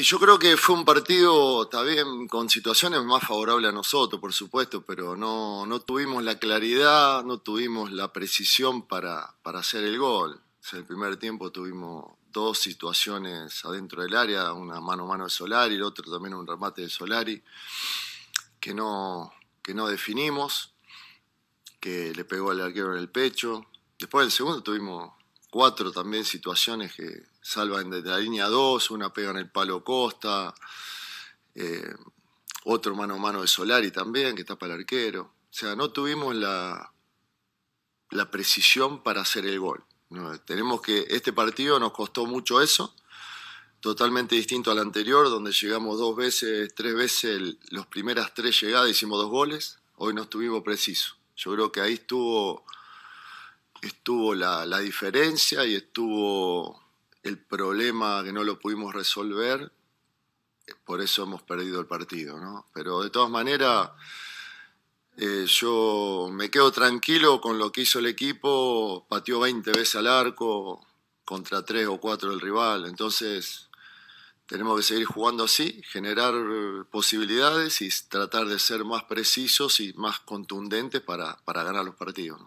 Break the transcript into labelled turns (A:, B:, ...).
A: Y Yo creo que fue un partido también con situaciones más favorables a nosotros, por supuesto, pero no, tuvimos la claridad, no tuvimos la precisión para, para hacer el gol. En el primer tiempo tuvimos dos situaciones adentro del área, una mano a mano de Solari, el otro también un remate de Solari, que no, que no definimos, que le pegó al arquero en el pecho. Después del segundo tuvimos cuatro también situaciones que salvan desde la línea 2, una pega en el palo Costa, eh, otro mano a mano de Solari también, que tapa el arquero. O sea, no tuvimos la, la precisión para hacer el gol. tenemos que, este partido nos costó mucho eso, totalmente distinto al anterior, donde llegamos dos veces, tres veces, las primeras tres llegadas hicimos dos goles, hoy no estuvimos precisos. Yo creo que ahí estuvo estuvo la, la diferencia y estuvo el problema que no lo pudimos resolver, eh, por eso hemos perdido el partido, ¿no? Pero de todas maneras, eh, yo me quedo tranquilo con lo que hizo el equipo, pateó 20 veces al arco contra 3 o 4 del rival, entonces tenemos que seguir jugando así, generar eh, posibilidades y tratar de ser más precisos y más contundentes para, para ganar los partidos.